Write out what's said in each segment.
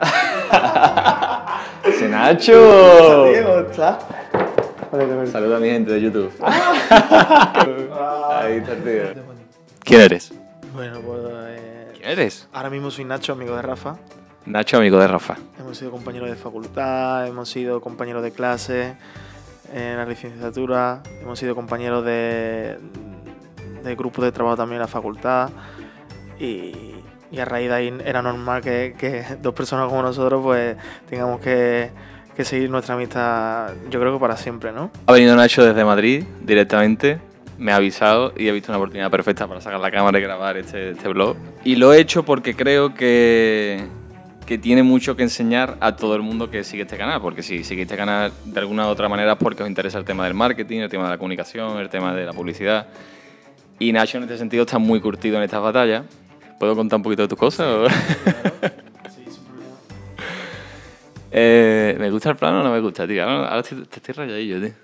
¡Nacho! Saluda a mi gente de YouTube. Ah. Ahí está tío. ¿Quién eres? Bueno, pues. Eh, ¿Quién eres? ahora mismo soy Nacho, amigo de Rafa. Nacho, amigo de Rafa. Hemos sido compañeros de facultad, hemos sido compañeros de clase, en eh, la licenciatura, hemos sido compañeros de, de grupo de trabajo también en la facultad. Y y a raíz de ahí era normal que, dos personas como nosotros pues tengamos que, seguir nuestra amistad yo creo que para siempre, ¿no? Ha venido Nacho desde Madrid directamente, me ha avisado y he visto una oportunidad perfecta para sacar la cámara y grabar este, blog. Este y lo he hecho porque creo que, que tiene mucho que enseñar a todo el mundo que sigue este canal, porque si sigue este canal de alguna u otra manera es porque os interesa el tema del marketing, el tema de la comunicación, el tema de la publicidad. Y Nacho en este sentido está muy curtido en estas batallas ¿Puedo contar un poquito de tus cosas? Sí, eh, ¿Me gusta el plano o no me gusta, tío? Ahora, te, te estoy rayadillo, tío.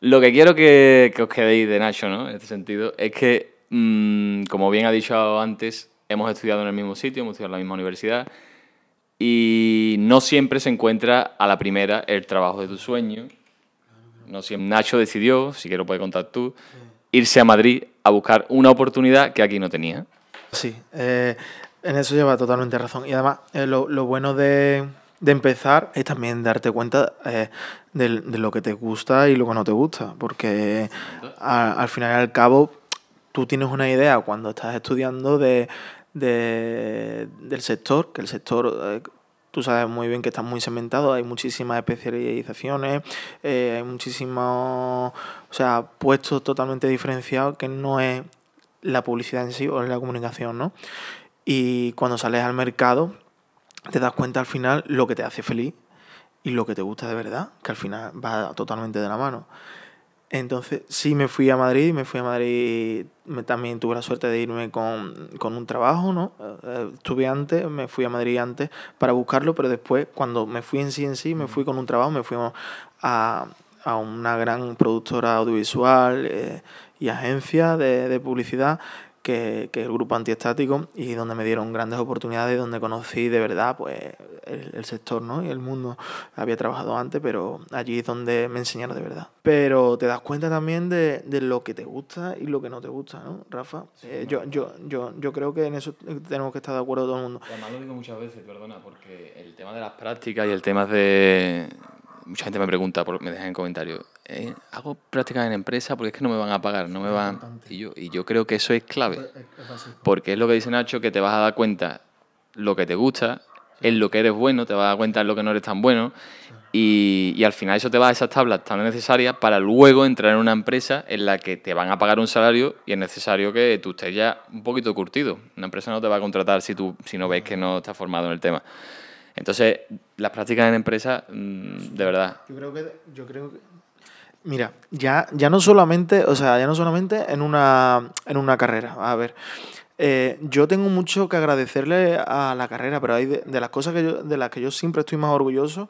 Lo que quiero que, os quedéis de Nacho, ¿no? En este sentido, es que, mm, como bien ha dicho antes, hemos estudiado en el mismo sitio, hemos estudiado en la misma universidad y no siempre se encuentra a la primera el trabajo de tu sueño. No siempre. Nacho decidió, si quiero puede contar tú, irse a Madrid a buscar una oportunidad que aquí no tenía. Sí, eh, en eso lleva totalmente razón. Y además, eh, lo, bueno de, empezar es también darte cuenta eh, de, lo que te gusta y lo que no te gusta, porque al final y al cabo tú tienes una idea cuando estás estudiando de, del sector, que el sector Tú sabes muy bien que está muy segmentado, hay muchísimas especializaciones, eh, hay muchísimos, o sea, puestos totalmente diferenciados que no es la publicidad en sí o es la comunicación, ¿no? Y cuando sales al mercado, te das cuenta al final lo que te hace feliz y lo que te gusta de verdad, que al final va totalmente de la mano. Entonces, sí, me fui a Madrid, me fui a Madrid, me, también tuve la suerte de irme con, un trabajo, ¿no? Eh, eh, estuve antes, me fui a Madrid antes para buscarlo, pero después, cuando me fui en sí en sí, me fui con un trabajo, me fui a, una gran productora audiovisual eh, y agencia de, de publicidad que, que el grupo antiestático y donde me dieron grandes oportunidades, donde conocí de verdad pues el, sector ¿no? y el mundo. Había trabajado antes, pero allí es donde me enseñaron de verdad. Pero te das cuenta también de, lo que te gusta y lo que no te gusta, ¿no, Rafa? Eh, yo, yo, yo, yo creo que en eso tenemos que estar de acuerdo todo el mundo. además lo digo muchas veces, perdona, porque el tema de las prácticas y el tema de mucha gente me pregunta, por, me dejan en comentarios, eh, ¿hago prácticas en empresa porque es que no me van a pagar? No me van... Y yo, y yo creo que eso es clave. Porque es lo que dice Nacho, que te vas a dar cuenta lo que te gusta, en lo que eres bueno, te vas a dar cuenta en lo que no eres tan bueno. Y, al final eso te va a esas tablas tan necesarias para luego entrar en una empresa en la que te van a pagar un salario y es necesario que tú estés ya un poquito curtido. Una empresa no te va a contratar si, tú, si no ves que no estás formado en el tema. Entonces, las prácticas en empresa, mm, de verdad. Yo creo que, yo creo que Mira, ya, ya no solamente, o sea, ya no solamente en una, en una carrera. A ver, eh, yo tengo mucho que agradecerle a la carrera, pero hay de, las cosas que yo, de las que yo siempre estoy más orgulloso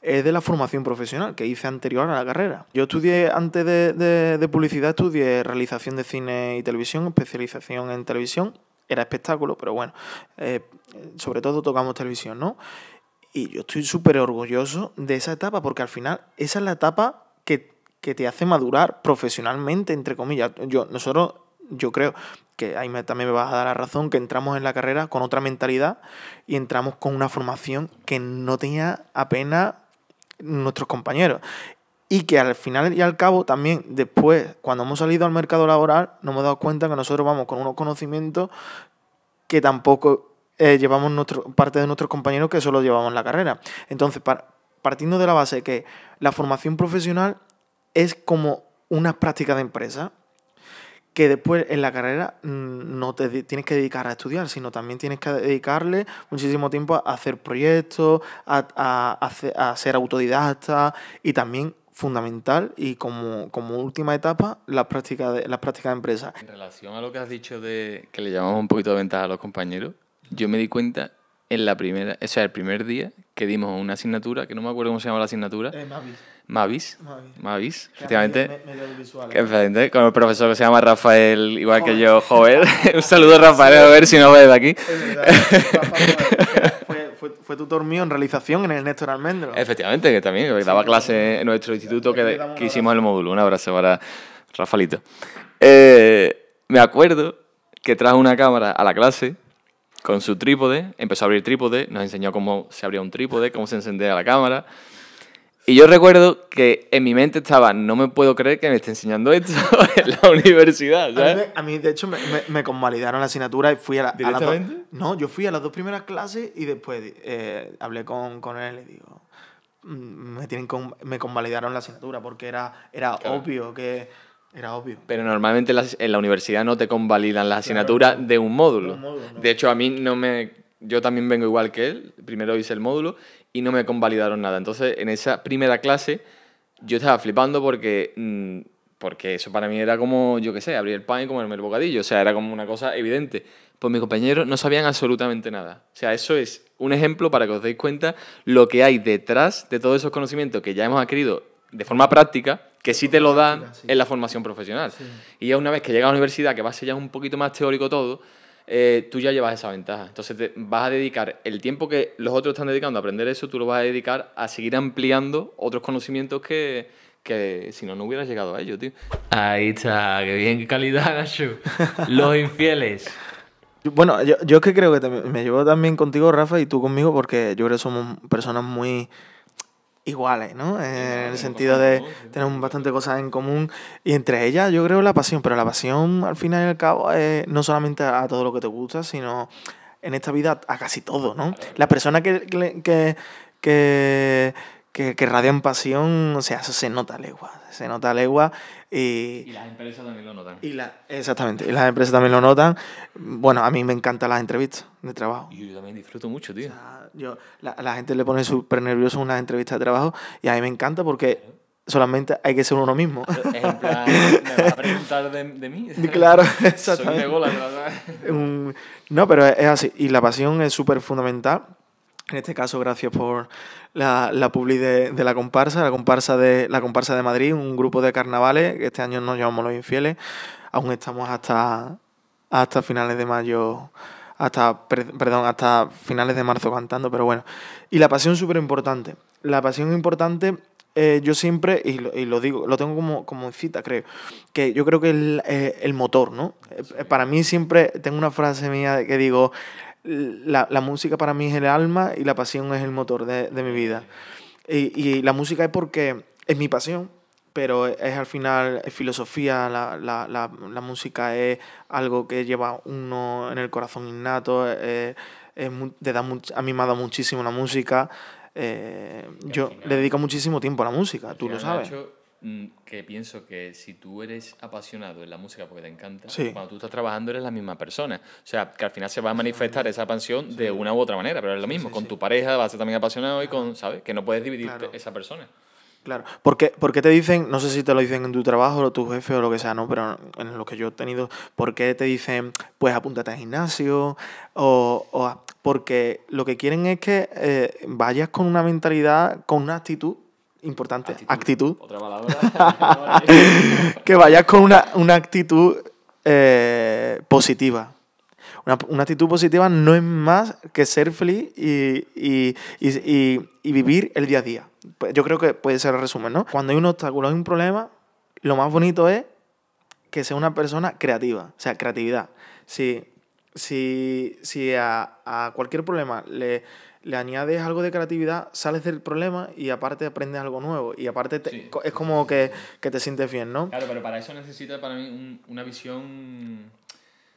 es de la formación profesional que hice anterior a la carrera. Yo estudié, antes de, de publicidad, estudié realización de cine y televisión, especialización en televisión era espectáculo, pero bueno, eh, sobre todo tocamos televisión, ¿no? Y yo estoy súper orgulloso de esa etapa, porque al final esa es la etapa que, que te hace madurar profesionalmente, entre comillas. Yo, nosotros, yo creo que ahí también me vas a dar la razón, que entramos en la carrera con otra mentalidad y entramos con una formación que no tenía apenas nuestros compañeros y que al final y al cabo también después, cuando hemos salido al mercado laboral, nos hemos dado cuenta que nosotros vamos con unos conocimientos que tampoco eh, llevamos nuestro, parte de nuestros compañeros que solo llevamos la carrera. Entonces, partiendo de la base que la formación profesional es como una práctica de empresa que después en la carrera mm, no te tienes que dedicar a estudiar, sino también tienes que dedicarle muchísimo tiempo a hacer proyectos, a, a ser autodidacta y también fundamental y como, como última etapa las prácticas de, las prácticas de empresa. En relación a lo que has dicho de que le llamamos un poquito de ventaja a los compañeros, yo me di cuenta en la primera, o sea, el primer día que dimos una asignatura, que no me acuerdo cómo se llama la asignatura. Eh, Mavis. Mavis. Mavis. efectivamente. Con el profesor que se llama Rafael, igual que yo, joven. Un saludo, Rafael, a ver si nos ves aquí. fue tutor mío en realización en el Néstor Almendro. Efectivamente, que también que daba clase en nuestro instituto que, que hicimos el módulo. Un abrazo para Rafalito. Eh, me acuerdo que trajo una cámara a la clase con su trípode, empezó a abrir trípode, nos enseñó cómo se abría un trípode, cómo se encendía la cámara. Y yo recuerdo que en mi mente estaba, no me puedo creer que me esté enseñando esto en la universidad, A mí, de hecho, me, convalidaron la asignatura y fui a, la, ¿Directamente? No, yo fui a las dos primeras clases y después eh, hablé con, él y digo, mm, me, tienen me convalidaron la asignatura porque era, era obvio que... Era obvio. Pero normalmente en la, universidad no te convalidan la asignatura de un módulo. de hecho, a mí no me yo también vengo igual que él, primero hice el módulo y no me convalidaron nada. Entonces, en esa primera clase yo estaba flipando porque, mm, porque eso para mí era como, yo qué sé, abrir el pan y comerme el bocadillo, o sea, era como una cosa evidente. Pues mis compañeros no sabían absolutamente nada. O sea, eso es un ejemplo para que os deis cuenta lo que hay detrás de todos esos conocimientos que ya hemos adquirido de forma práctica, que sí te lo dan en la formación profesional. Y ya una vez que llega a la universidad, que va a ser ya un poquito más teórico todo, eh, tú ya llevas esa ventaja. Entonces te vas a dedicar el tiempo que los otros están dedicando a aprender eso, tú lo vas a dedicar a seguir ampliando otros conocimientos que, que si no, no hubieras llegado a ello, tío. Ahí está, qué bien, calidad, Nacho. Los infieles. Bueno, yo, yo es que creo que me llevo también contigo, Rafa, y tú conmigo, porque yo creo que somos personas muy iguales, ¿no? En el sentido de tener bastante cosas en común y entre ellas yo creo la pasión, pero la pasión al final y al cabo es no solamente a todo lo que te gusta, sino en esta vida a casi todo, ¿no? La persona que, que, que que, que radian pasión, o sea, eso se nota a legua, se nota a legua. Y, y, las empresas también lo notan. Y la, exactamente, y las empresas también lo notan. Bueno, a mí me encantan las entrevistas de trabajo. Y yo también disfruto mucho, tío. yo, la, la, gente le pone súper nervioso unas entrevistas de trabajo y a mí me encanta porque solamente hay que ser uno mismo. Es en plan, ¿me va a preguntar de, mí? Claro, exactamente. no, pero es, es así. Y la pasión es súper fundamental en este caso, gracias por la, la publi de, la comparsa, la comparsa de la comparsa de Madrid, un grupo de carnavales, que este año nos llamamos los infieles. Aún estamos hasta, hasta finales de mayo, hasta perdón, hasta finales de marzo cantando, pero bueno. Y la pasión súper importante. La pasión importante eh, yo siempre, y lo, digo, lo tengo como, cita, creo, que yo creo que el, eh, el motor, ¿no? Eh, para mí siempre tengo una frase mía que digo, la, la, música para mí es el alma y la pasión es el motor de, de mi vida. Y, y, la música es porque es mi pasión, pero es, al final filosofía, la, la, la, música es algo que lleva uno en el corazón innato, eh, es, te da, a mí me ha dado muchísimo la música. Eh, yo le dedico muchísimo tiempo a la música, tú lo sabes. Mm, que pienso que si tú eres apasionado en la música porque te encanta, cuando tú estás trabajando eres la misma persona. O sea, que al final se va a manifestar esa pasión de una u otra manera, pero es lo mismo. con tu pareja vas a ser también apasionado y con, ¿sabes? Que no puedes dividir esa persona. Claro, porque, porque te dicen, no sé si te lo dicen en tu trabajo o tu jefe o lo que sea, ¿no? Pero en lo que yo he tenido, ¿por qué te dicen, pues apúntate al gimnasio? O, porque lo que quieren es que eh, vayas con una mentalidad, con una actitud importante, actitud. Otra palabra. que vayas con una, actitud eh, positiva. Una, actitud positiva no es más que ser feliz y, vivir el día a día. Pues, yo creo que puede ser el resumen, ¿no? Cuando hay un obstáculo, hay un problema, lo más bonito es que sea una persona creativa, o sea, creatividad. Si, si, si a, a cualquier problema le, le añades algo de creatividad, sales del problema y aparte aprendes algo nuevo. Y aparte es como que, te sientes bien, ¿no? Claro, pero para eso necesitas para mí una visión...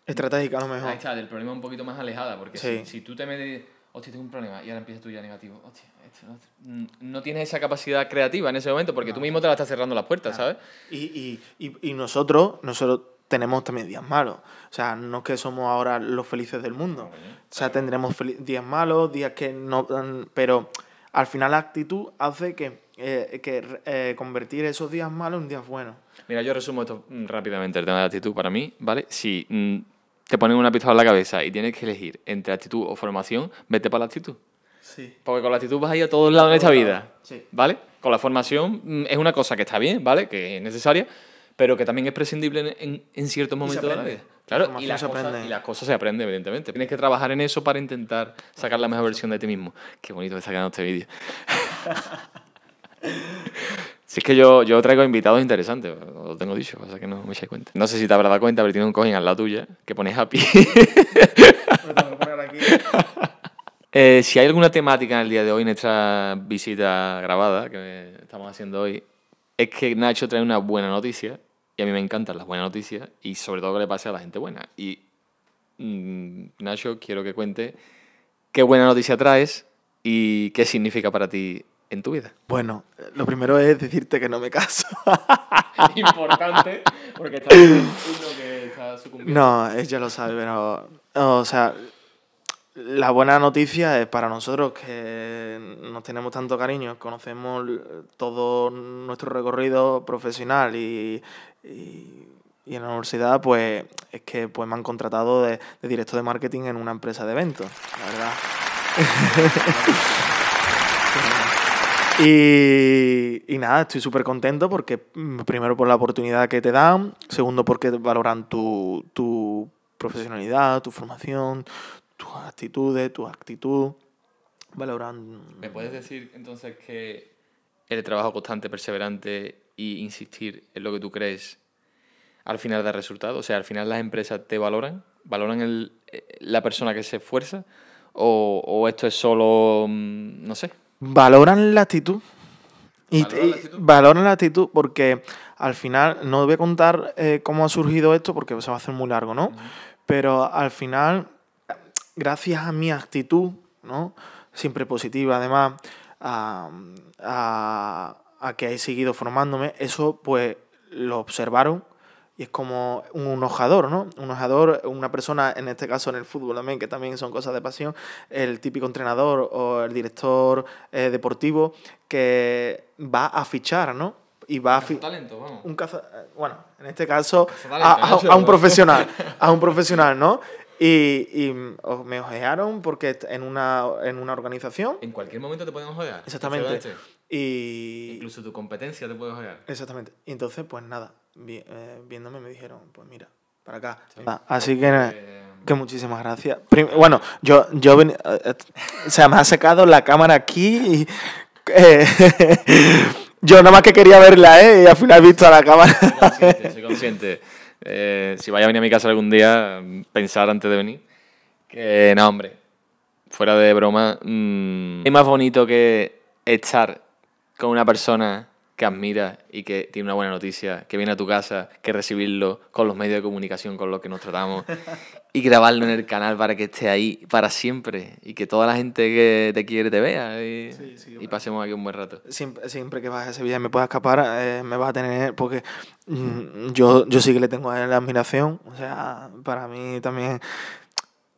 Estratégica a lo mejor. Ahí está, del problema un poquito más alejada, porque si, tú te metes, hostia, tengo un problema y ahora empiezas tú ya negativo, hostia, esto, mm, no tienes esa capacidad creativa en ese momento porque tú mismo te la estás cerrando las puertas, ¿sabes? Y, y, y nosotros, nosotros tenemos también días malos. O sea, no es que somos ahora los felices del mundo. O sea, tendremos días malos, días que no... Mm, pero al final la actitud hace que, eh, que eh, convertir esos días malos en días buenos. Mira, yo resumo esto mm, rápidamente, el tema de la actitud para mí, ¿vale? Si mm, te ponen una pistola en la cabeza y tienes que elegir entre actitud o formación, vete para la actitud. Sí. Porque con la actitud vas a ir a todos lados en esta vida. Sí. ¿Vale? Con la formación es una cosa que está bien, ¿vale? Que es necesaria pero que también es prescindible en, ciertos momentos de la vida. Claro, y las, cosas, se aprende evidentemente. Tienes que trabajar en eso para intentar sacar la mejor versión de ti mismo. Qué bonito que está quedando este vídeo. si es que yo, yo traigo invitados interesantes, lo tengo dicho, pasa que no me echáis cuenta. No sé si te habrás dado cuenta, pero tiene un cojín al lado tuya que pones happy. eh, si hay alguna temática en el día de hoy, en esta visita grabada que estamos haciendo hoy, es que Nacho trae una buena noticia a mí me encantan las buenas noticias y sobre todo que le pase a la gente buena. Y mm, Nacho, quiero que cuente qué buena noticia traes y qué significa para ti en tu vida. Bueno, lo primero es decirte que no me caso. Importante, porque está uno que está sucumbiendo. No, ella eh, lo sabe, pero. O sea, la buena noticia es para nosotros que nos tenemos tanto cariño, conocemos todo nuestro recorrido profesional y, y, en la universidad, pues, es que pues, me han contratado de, directo de marketing en una empresa de eventos, la verdad. Y, nada, estoy súper contento porque mm, primero por la oportunidad que te dan, segundo porque valoran tu, tu profesionalidad, tu formación, tus actitudes, tu actitud, valoran... ¿Me puedes decir entonces que el trabajo constante, perseverante y insistir en lo que tú crees, al final da resultado? O sea, al final las empresas te valoran, valoran el, eh, la persona que se esfuerza, o, esto es solo, mm, no sé. Valoran la actitud. Y, ¿Valoran, la actitud? porque al final, no voy a contar eh, cómo ha surgido esto porque se va a hacer muy largo, ¿no? Pero al final, gracias a mi actitud, ¿no? Siempre positiva, además, a a que he seguido formándome, eso pues lo observaron y es como un enojador ¿no? Un enojador... una persona, en este caso en el fútbol también, que también son cosas de pasión, el típico entrenador o el director eh, deportivo que va a fichar, ¿no? Y va un a talento, Un eh, bueno, en este caso a, un profesional, a un profesional, ¿no? Y, mm, me ojearon porque en una, en una organización. En cualquier momento te pueden ojear. Exactamente. Y... Incluso tu competencia te puede ojear. Exactamente. Y entonces, pues nada, eh, viéndome me dijeron, pues mira, para acá. así que, que muchísimas gracias. bueno, yo, yo eh, eh, se me ha sacado la cámara aquí y... yo nada más que quería verla, ¿eh? Y al final he visto a la cámara. Soy consciente. Eh, si vaya a venir a mi casa algún día, pensar antes de venir. Que no, hombre, fuera de broma, ¿Qué mm, es más bonito que estar con una persona que admira y que tiene una buena noticia, que viene a tu casa, que recibirlo con los medios de comunicación con los que nos tratamos y grabarlo en el canal para que esté ahí para siempre y que toda la gente que te quiere te vea y, pasemos aquí un buen rato. Siempre, que vas a Sevilla y me puedas escapar, eh, me vas a tener, porque mm, yo, yo sí que le tengo la admiración, o sea, para mí también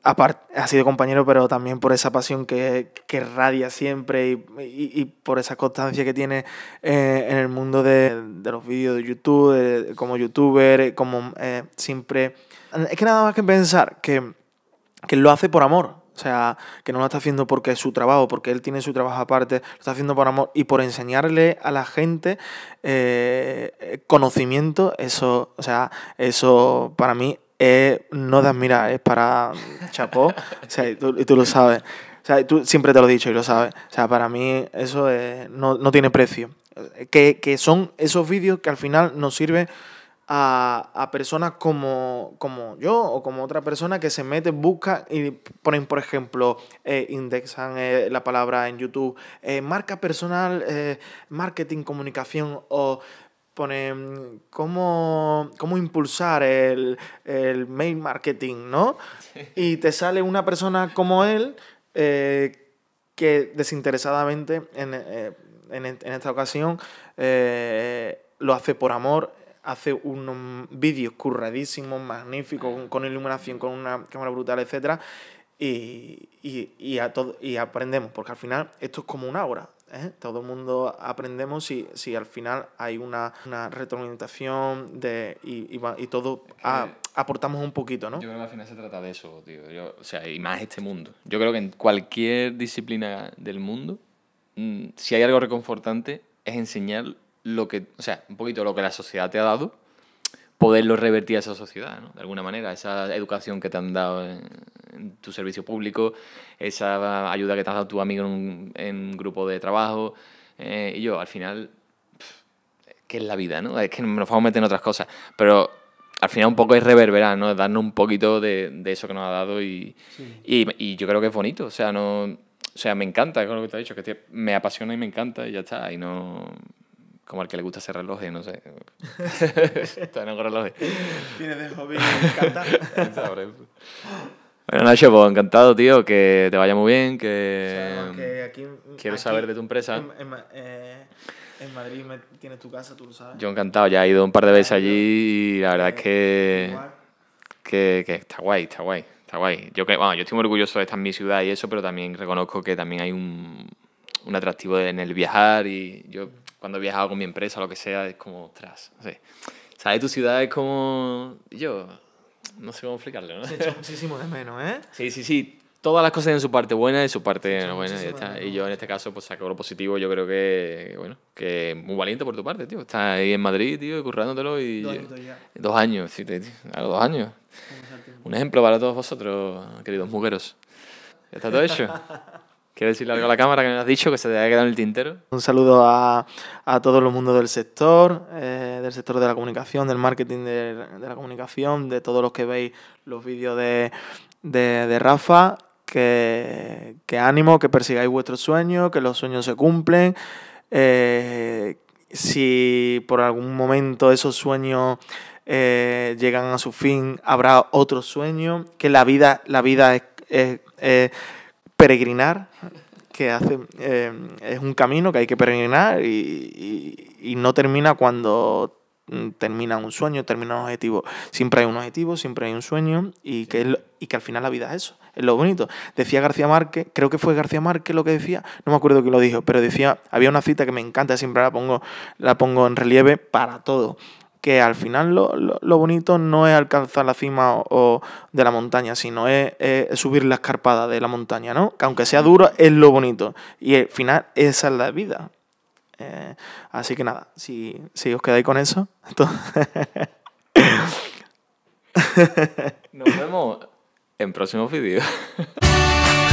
aparte, ha sido compañero, pero también por esa pasión que, radia siempre y, por esa constancia que tiene eh, en el mundo de, los vídeos de YouTube, como youtuber, eh, como eh, siempre... Es que nada más que pensar que, que lo hace por amor, o sea, que no lo está haciendo porque es su trabajo, porque él tiene su trabajo aparte, lo está haciendo por amor y por enseñarle a la gente conocimiento, eso, o sea, eso para mí no das mira es para chapó. y tú, lo sabes. tú siempre te lo he dicho y lo sabes. O sea, para mí eso no, no, tiene precio. Que, son esos vídeos que al final nos sirven a, personas como, como, yo o como otra persona que se mete, busca y ponen, por ejemplo, eh, indexan eh, la palabra en YouTube, eh, marca personal, marketing, comunicación o ponen cómo, impulsar el, mail marketing, ¿no? Y te sale una persona como él eh, que desinteresadamente en, eh, esta ocasión eh, lo hace por amor, hace unos vídeos curradísimos, magníficos, con, iluminación, con una cámara brutal, etc. Y, y aprendemos, porque al final esto es como una obra. ¿eh? Todo el mundo aprendemos y si al final hay una, una retroalimentación de, y, y, todo aportamos un poquito, ¿no? Yo creo que al final se trata de eso, tío. Yo, o sea, y más este mundo. Yo creo que en cualquier disciplina del mundo, mm, si hay algo reconfortante, es enseñar lo que, o sea, un poquito lo que la sociedad te ha dado, poderlo revertir a esa sociedad, ¿no? De alguna manera, esa educación que te han dado tu servicio público, esa ayuda que te has dado tu amigo en un, en grupo de trabajo. Eh, y yo, al final, ¿qué es la vida, no? Es que nos vamos a meter en otras cosas. Pero al final un poco es reverberar, ¿no? Es darnos un poquito de, de, eso que nos ha dado y, y, y, yo creo que es bonito. O sea, no, o sea me encanta, con lo que te has dicho, que me apasiona y me encanta y ya está. Y no como al que le gusta hacer relojes no sé. está en un reloj. Tienes de hobby, me encanta. Bueno, Nacho, pues encantado, tío, que te vaya muy bien, que... Quiero saber de tu empresa. En, eh, Madrid tienes tu casa, tú lo sabes. Yo encantado, ya he ido un par de veces allí y la verdad es que, que, está guay, está guay, está guay. Yo, que, bueno, yo estoy muy orgulloso de estar en mi ciudad y eso, pero también reconozco que también hay un, atractivo en el viajar y yo cuando he viajado con mi empresa, o lo que sea, es como, ostras, no sé. Sabes, tu ciudad es como yo no sé cómo explicarlo, ¿no? Se echó muchísimo de menos, ¿eh? Sí, sí, sí. Todas las cosas tienen su parte buena y su parte no buena. Y, yo en este caso pues saco lo positivo. Yo creo que, bueno, que muy valiente por tu parte, tío. Estás ahí en Madrid, tío, currándotelo y... Dos años, sí, algo dos años. Un ejemplo para todos vosotros, queridos mugueros. ¿Está todo hecho? Quiero decirle algo a la cámara que me has dicho que se te haya quedado en el tintero? Un saludo a, a todo el mundo del sector, eh, del sector de la comunicación, del marketing de, la comunicación, de todos los que veis los vídeos de, Rafa. Que, que, ánimo, que persigáis vuestros sueños, que los sueños se cumplen. Eh, si por algún momento esos sueños eh, llegan a su fin, habrá otro sueño. Que la vida, la vida es peregrinar que hace, em, es un camino que hay que peregrinar y, y, no termina cuando mm, termina un sueño, termina un objetivo. Siempre hay un objetivo, siempre hay un sueño y que, y que al final la vida es eso, es lo bonito. Decía García Márquez, creo que fue García Márquez lo que decía, no me acuerdo quién lo dijo, pero decía, había una cita que me encanta, siempre la pongo, la pongo en relieve para todo que al final lo, bonito no es alcanzar la cima de la montaña, sino es, subir la escarpada de la montaña, ¿no? Que aunque sea duro, es lo bonito. Y al final, esa es la vida. Eh, así que nada, si, si os quedáis con eso, Nos vemos en próximos vídeos.